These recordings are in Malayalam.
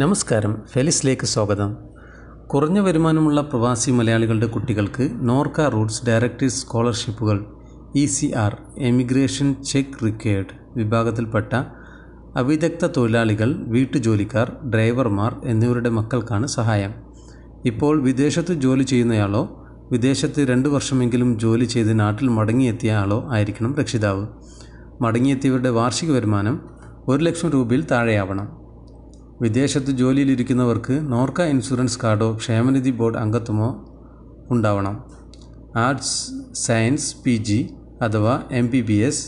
നമസ്കാരം ഫെലിസിലേക്ക് സ്വാഗതം കുറഞ്ഞ വരുമാനമുള്ള പ്രവാസി മലയാളികളുടെ കുട്ടികൾക്ക് നോർക്ക റൂട്ട്സ് ഡയറക്ടേഴ്സ് സ്കോളർഷിപ്പുകൾ E C R emigration check required വിഭാഗത്തിൽപ്പെട്ട അവിദഗ്ധ തൊഴിലാളികൾ വീട്ടുജോലിക്കാർ ഡ്രൈവർമാർ എന്നിവരുടെ മക്കൾക്കാണ് സഹായം ഇപ്പോൾ വിദേശത്ത് ജോലി ചെയ്യുന്നയാളോ വിദേശത്ത് രണ്ട് വർഷമെങ്കിലും ജോലി ചെയ്ത് നാട്ടിൽ മടങ്ങിയെത്തിയ ആളോ ആയിരിക്കണം രക്ഷിതാവ് മടങ്ങിയെത്തിയവരുടെ വാർഷിക വരുമാനം ഒരു ലക്ഷം രൂപയിൽ താഴെയാവണം വിദേശത്ത് ജോലിയിലിരിക്കുന്നവർക്ക് നോർക്ക ഇൻഷുറൻസ് കാർഡോ ക്ഷേമനിധി ബോർഡ് അംഗത്വമോ ഉണ്ടാവണം ആർട്സ് സയൻസ് പി ജി അഥവാ M B B S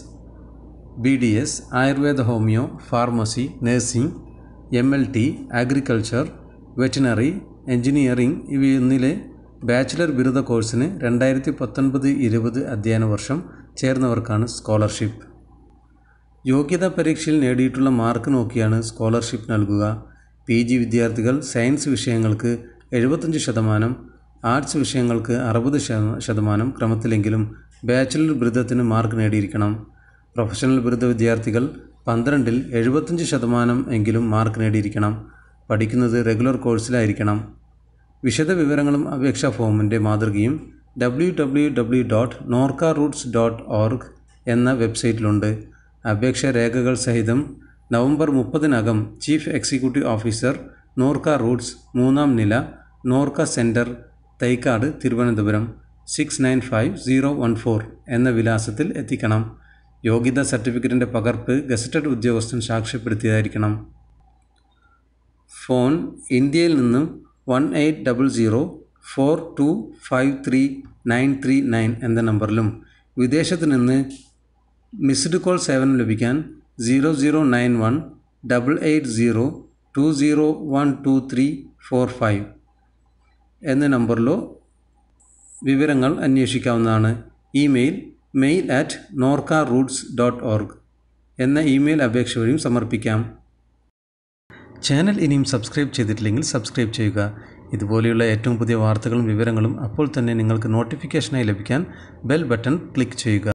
B D S Ayurveda homeo pharmacy nursing M L T agriculture veterinary engineering ഇവയൊന്നിലെ ബാച്ചിലർ ബിരുദ കോഴ്സിന് രണ്ടായിരത്തി പത്തൊൻപത് ഇരുപത് അധ്യയന വർഷം ചേർന്നവർക്കാണ് സ്കോളർഷിപ്പ് യോഗ്യതാ പരീക്ഷയിൽ നേടിയിട്ടുള്ള മാർക്ക് നോക്കിയാണ് സ്കോളർഷിപ്പ് നൽകുക പി ജി വിദ്യാർത്ഥികൾ സയൻസ് വിഷയങ്ങൾക്ക് എഴുപത്തഞ്ച് ശതമാനം ആർട്സ് വിഷയങ്ങൾക്ക് അറുപത് ശതമാനം ക്രമത്തിലെങ്കിലും ബാച്ചിലർ ബിരുദത്തിന് മാർക്ക് നേടിയിരിക്കണം പ്രൊഫഷണൽ ബിരുദ വിദ്യാർത്ഥികൾ പന്ത്രണ്ടിൽ എഴുപത്തഞ്ച് ശതമാനം എങ്കിലും മാർക്ക് നേടിയിരിക്കണം പഠിക്കുന്നത് റെഗുലർ കോഴ്സിലായിരിക്കണം വിവരങ്ങളും അപേക്ഷാ ഫോമിൻ്റെ മാതൃകയും W W W dot Norka roots dot org എന്ന വെബ്സൈറ്റിലുണ്ട് അപേക്ഷ രേഖകൾ സഹിതം നവംബർ മുപ്പതിനകം chief executive officer Norka roots മൂന്നാം നില Norka centre Thycaud Thiruvananthapuram six nine five zero one four എന്ന വിലാസത്തിൽ എത്തിക്കണം യോഗ്യതാ സർട്ടിഫിക്കറ്റിൻ്റെ പകർപ്പ് ഗസറ്റഡ് ഉദ്യോഗസ്ഥൻ സാക്ഷ്യപ്പെടുത്തിയതായിരിക്കണം ഫോൺ ഇന്ത്യയിൽ നിന്നും one eight double zero four two five three nine three nine എന്ന നമ്പറിലും വിദേശത്ത് നിന്ന് മിസ്ഡ് കോൾ സേവനം ലഭിക്കാൻ zero zero nine one double eight zero two zero one two three four five എന്ന നമ്പറിലോ വിവരങ്ങൾ അന്വേഷിക്കാവുന്നതാണ് email mail at Norka roots dot org എന്ന ഇമെയിൽ അപേക്ഷ വഴിയും സമർപ്പിക്കാം ചാനൽ ഇനിയും സബ്സ്ക്രൈബ് ചെയ്തിട്ടില്ലെങ്കിൽ സബ്സ്ക്രൈബ് ചെയ്യുക ഇതുപോലെയുള്ള ഏറ്റവും പുതിയ വാർത്തകളും വിവരങ്ങളും അപ്പോൾ തന്നെ നിങ്ങൾക്ക് നോട്ടിഫിക്കേഷനായി ലഭിക്കാൻ ബെൽ ബട്ടൺ ക്ലിക്ക് ചെയ്യുക